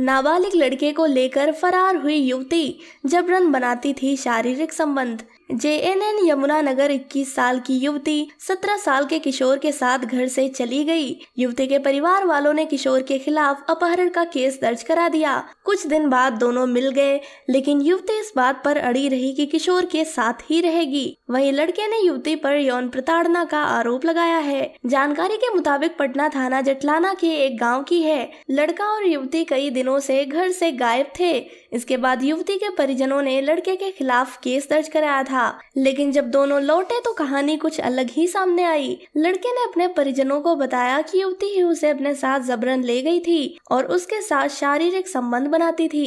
नाबालिग लड़के को लेकर फरार हुई युवती जबरन बनाती थी शारीरिक संबंध जेएनएन यमुनानगर 21 साल की युवती 17 साल के किशोर के साथ घर से चली गई युवती के परिवार वालों ने किशोर के खिलाफ अपहरण का केस दर्ज करा दिया कुछ दिन बाद दोनों मिल गए लेकिन युवती इस बात पर अड़ी रही कि किशोर के साथ ही रहेगी वहीं लड़के ने युवती पर यौन प्रताड़ना का आरोप लगाया है जानकारी के मुताबिक पटना थाना जटलाना के एक गाँव की है लड़का और युवती कई दिनों ऐसी घर ऐसी गायब थे इसके बाद युवती के परिजनों ने लड़के के खिलाफ केस दर्ज कराया था था लेकिन जब दोनों लौटे तो कहानी कुछ अलग ही सामने आई लड़के ने अपने परिजनों को बताया कि युवती ही उसे अपने साथ जबरन ले गई थी और उसके साथ शारीरिक संबंध बनाती थी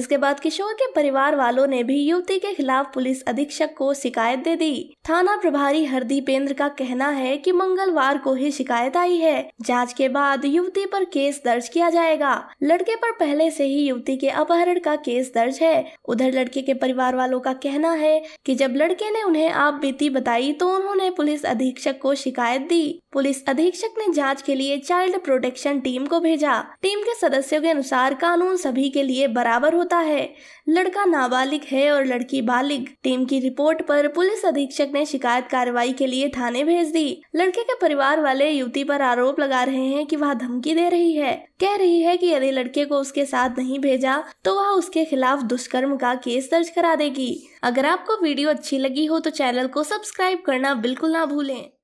इसके बाद किशोर के परिवार वालों ने भी युवती के खिलाफ पुलिस अधीक्षक को शिकायत दे दी थाना प्रभारी हरदीपेंद्र का कहना है की मंगलवार को ही शिकायत आई है जाँच के बाद युवती आरोप केस दर्ज किया जाएगा लड़के आरोप पहले ऐसी ही युवती के अपहरण का केस दर्ज है उधर लड़के के परिवार वालों का कहना है कि जब जब लड़के ने उन्हें आप बीती बताई तो उन्होंने पुलिस अधीक्षक को शिकायत दी पुलिस अधीक्षक ने जांच के लिए चाइल्ड प्रोटेक्शन टीम को भेजा टीम के सदस्यों के अनुसार कानून सभी के लिए बराबर होता है लड़का नाबालिग है और लड़की बालिग टीम की रिपोर्ट पर पुलिस अधीक्षक ने शिकायत कार्रवाई के लिए थाने भेज दी लड़के के परिवार वाले युवती पर आरोप लगा रहे हैं कि वह धमकी दे रही है कह रही है कि यदि लड़के को उसके साथ नहीं भेजा तो वह उसके खिलाफ दुष्कर्म का केस दर्ज करा देगी अगर आपको वीडियो अच्छी लगी हो तो चैनल को सब्सक्राइब करना बिल्कुल ना भूलें